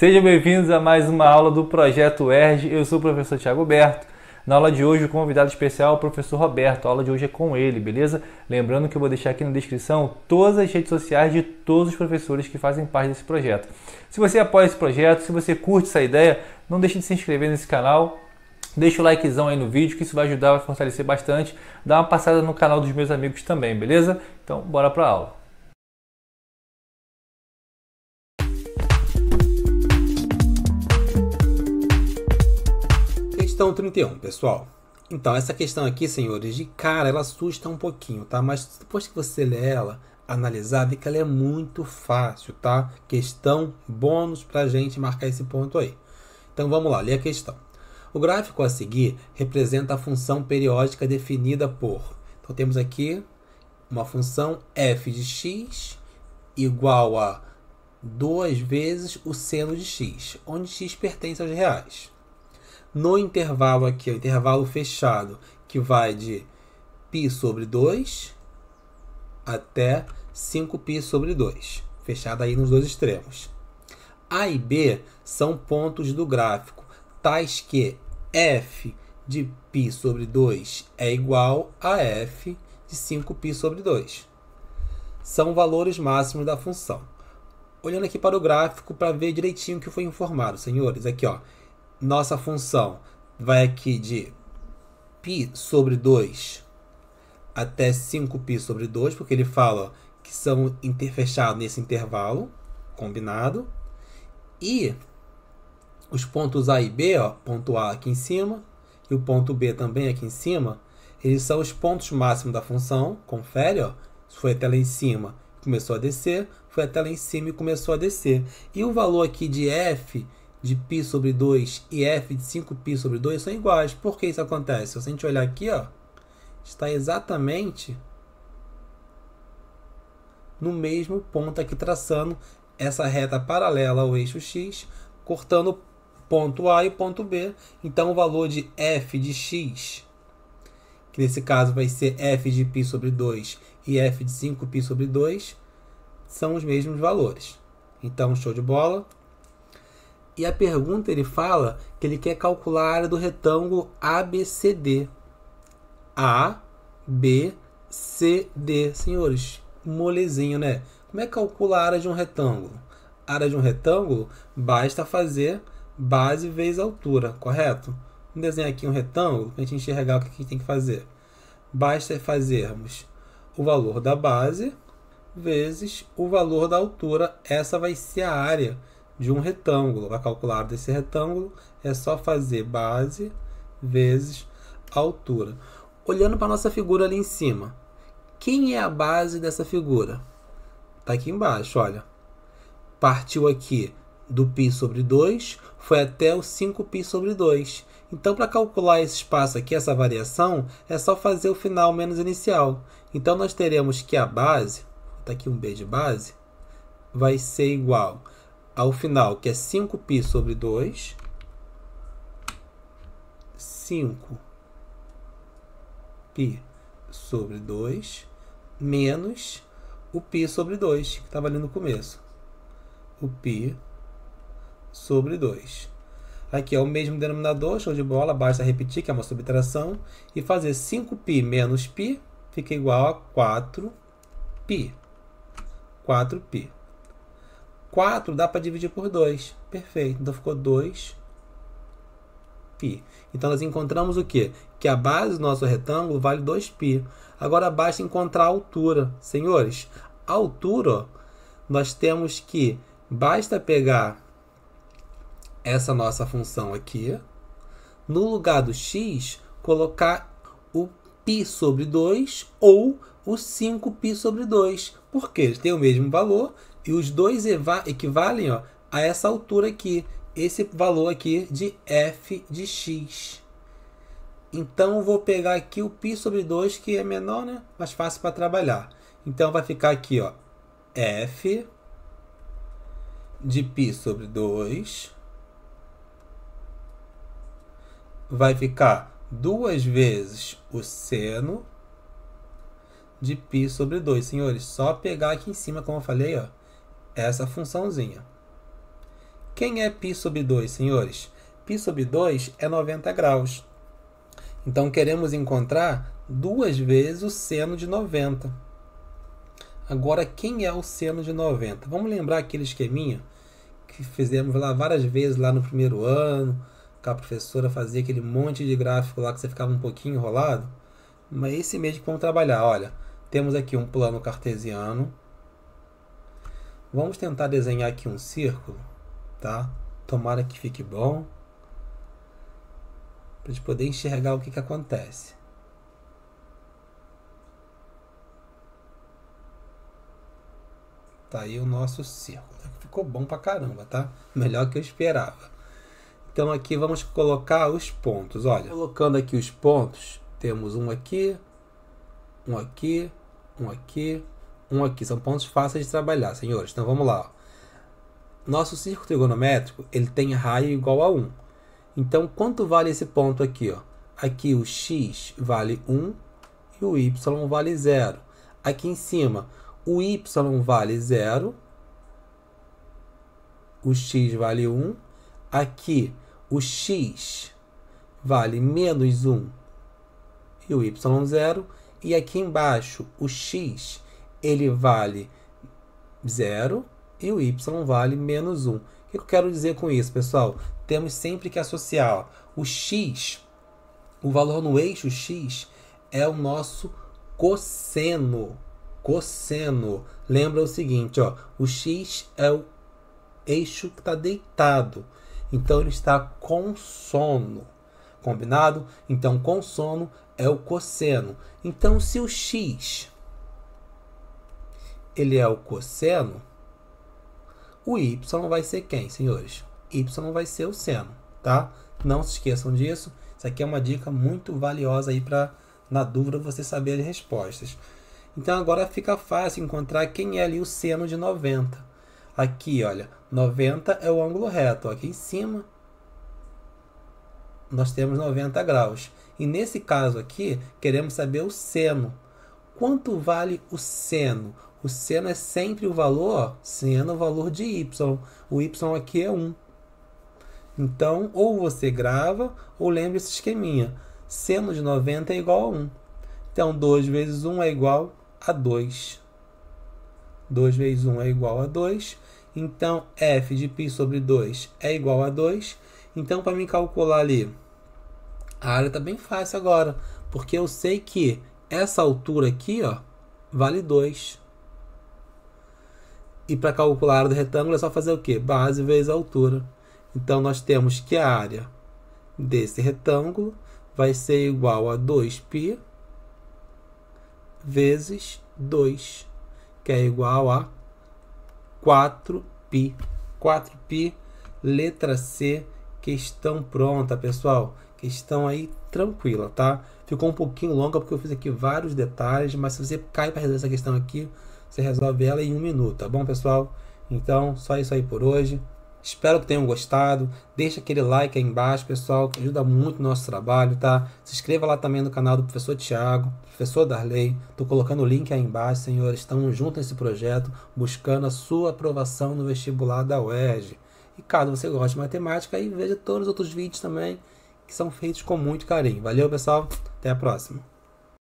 Sejam bem-vindos a mais uma aula do Projeto ERG. Eu sou o professor Tiago Berto. Na aula de hoje, o convidado especial é o professor Roberto. A aula de hoje é com ele, beleza? Lembrando que eu vou deixar aqui na descrição todas as redes sociais de todos os professores que fazem parte desse projeto. Se você apoia esse projeto, se você curte essa ideia, não deixe de se inscrever nesse canal, Deixa o likezão aí no vídeo que isso vai ajudar, vai fortalecer bastante. Dá uma passada no canal dos meus amigos também, beleza? Então, bora pra aula. Questão 31, pessoal. Então, essa questão aqui, senhores, de cara, ela assusta um pouquinho, tá? Mas depois que você lê ela, analisar, vê que ela é muito fácil, tá? Questão bônus pra gente marcar esse ponto aí. Então, vamos lá, lê a questão. O gráfico a seguir representa a função periódica definida por... Então, temos aqui uma função f de x igual a 2 vezes o seno de x, onde x pertence aos reais no intervalo aqui, o intervalo fechado, que vai de π sobre 2 até 5π sobre 2, fechado aí nos dois extremos. A e B são pontos do gráfico, tais que f de π sobre 2 é igual a f de 5π sobre 2. São valores máximos da função. Olhando aqui para o gráfico para ver direitinho o que foi informado, senhores. Aqui, ó, nossa função vai aqui de π sobre 2 até 5π sobre 2, porque ele fala que são fechados nesse intervalo combinado. E os pontos A e B, ó, ponto A aqui em cima e o ponto B também aqui em cima, eles são os pontos máximos da função. Confere, ó, foi até lá em cima, começou a descer, foi até lá em cima e começou a descer. E o valor aqui de f de π sobre 2 e f de 5π sobre 2 são iguais. Por que isso acontece? Se a gente olhar aqui, ó, está exatamente no mesmo ponto aqui traçando essa reta paralela ao eixo x, cortando ponto A e ponto B. Então o valor de f de x, que nesse caso vai ser f de π sobre 2 e f de 5π sobre 2, são os mesmos valores. Então, show de bola. E a pergunta ele fala que ele quer calcular a área do retângulo ABCD. A, B, C, D. Senhores, molezinho, né? Como é que calcula a área de um retângulo? A área de um retângulo basta fazer base vezes altura, correto? Vamos desenhar aqui um retângulo para a gente enxergar o que a gente tem que fazer. Basta fazermos o valor da base vezes o valor da altura. Essa vai ser a área de um retângulo. Para calcular desse retângulo, é só fazer base vezes altura. Olhando para a nossa figura ali em cima, quem é a base dessa figura? Está aqui embaixo, olha. Partiu aqui do π sobre 2, foi até o 5π sobre 2. Então, para calcular esse espaço aqui, essa variação, é só fazer o final menos inicial. Então, nós teremos que a base, está aqui um b de base, vai ser igual ao final, que é 5π sobre 2. 5π sobre 2 menos o π sobre 2, que estava ali no começo. O π sobre 2. Aqui é o mesmo denominador, show de bola, basta repetir, que é uma subtração, e fazer 5π menos π fica igual a 4π. 4π. 4 dá para dividir por 2. Perfeito. Então ficou 2π. Então nós encontramos o quê? Que a base do nosso retângulo vale 2π. Agora basta encontrar a altura. Senhores, a altura nós temos que basta pegar essa nossa função aqui, no lugar do x, colocar o π sobre 2 ou o 5π sobre 2, Por quê? eles têm o mesmo valor e os dois equivalem ó, a essa altura aqui, esse valor aqui de f de x. Então, vou pegar aqui o π sobre 2, que é menor, né? mais fácil para trabalhar. Então, vai ficar aqui, ó, f de π sobre 2 vai ficar duas vezes o seno de π sobre 2. Senhores, só pegar aqui em cima, como eu falei, ó essa funçãozinha. Quem é π sobre 2, senhores? π sobre 2 é 90 graus. Então, queremos encontrar duas vezes o seno de 90. Agora, quem é o seno de 90? Vamos lembrar aquele esqueminha que fizemos lá várias vezes lá no primeiro ano, com a professora fazia aquele monte de gráfico lá que você ficava um pouquinho enrolado? Mas esse mesmo que vamos trabalhar, olha, temos aqui um plano cartesiano, Vamos tentar desenhar aqui um círculo, tá? Tomara que fique bom. Para gente poder enxergar o que, que acontece. Tá aí o nosso círculo. Tá, ficou bom pra caramba, tá? Melhor que eu esperava. Então aqui vamos colocar os pontos, olha. Colocando aqui os pontos, temos um aqui, um aqui, um aqui, um aqui. São pontos fáceis de trabalhar, senhores. Então vamos lá. Nosso círculo trigonométrico ele tem raio igual a 1. Então quanto vale esse ponto aqui? Ó? Aqui o x vale 1 e o y vale 0. Aqui em cima o y vale 0, o x vale 1. Aqui o x vale menos 1 e o y 0. E aqui embaixo o x ele vale 0 e o y vale menos 1. O que eu quero dizer com isso, pessoal? Temos sempre que associar ó, o x, o valor no eixo x, é o nosso cosseno. Cosseno. Lembra o seguinte, ó, o x é o eixo que está deitado. Então, ele está com sono. Combinado? Então, com sono é o cosseno. Então, se o x ele é o cosseno, o y vai ser quem, senhores? y vai ser o seno, tá? Não se esqueçam disso. Isso aqui é uma dica muito valiosa aí para, na dúvida, você saber as respostas. Então agora fica fácil encontrar quem é ali o seno de 90. Aqui, olha, 90 é o ângulo reto. Aqui em cima nós temos 90 graus. E nesse caso aqui, queremos saber o seno. Quanto vale o seno? O seno é sempre o valor, ó, seno é o valor de y. O y aqui é 1. Então, ou você grava, ou lembra esse esqueminha. Seno de 90 é igual a 1. Então, 2 vezes 1 é igual a 2. 2 vezes 1 é igual a 2. Então, f de π sobre 2 é igual a 2. Então, para me calcular ali, a área está bem fácil agora, porque eu sei que essa altura aqui ó, vale 2. E para calcular a área do retângulo é só fazer o quê? Base vezes altura. Então, nós temos que a área desse retângulo vai ser igual a 2π vezes 2, que é igual a 4π. 4π, letra C, questão pronta, pessoal. Questão aí tranquila, tá? Ficou um pouquinho longa porque eu fiz aqui vários detalhes, mas se você cai para resolver essa questão aqui, você resolve ela em um minuto, tá bom, pessoal? Então, só isso aí por hoje. Espero que tenham gostado. Deixa aquele like aí embaixo, pessoal, que ajuda muito o nosso trabalho, tá? Se inscreva lá também no canal do professor Tiago, professor Darley. Tô colocando o link aí embaixo, senhores. Estamos juntos nesse projeto, buscando a sua aprovação no vestibular da UERJ. E caso você goste de matemática, aí veja todos os outros vídeos também, que são feitos com muito carinho. Valeu, pessoal. Até a próxima.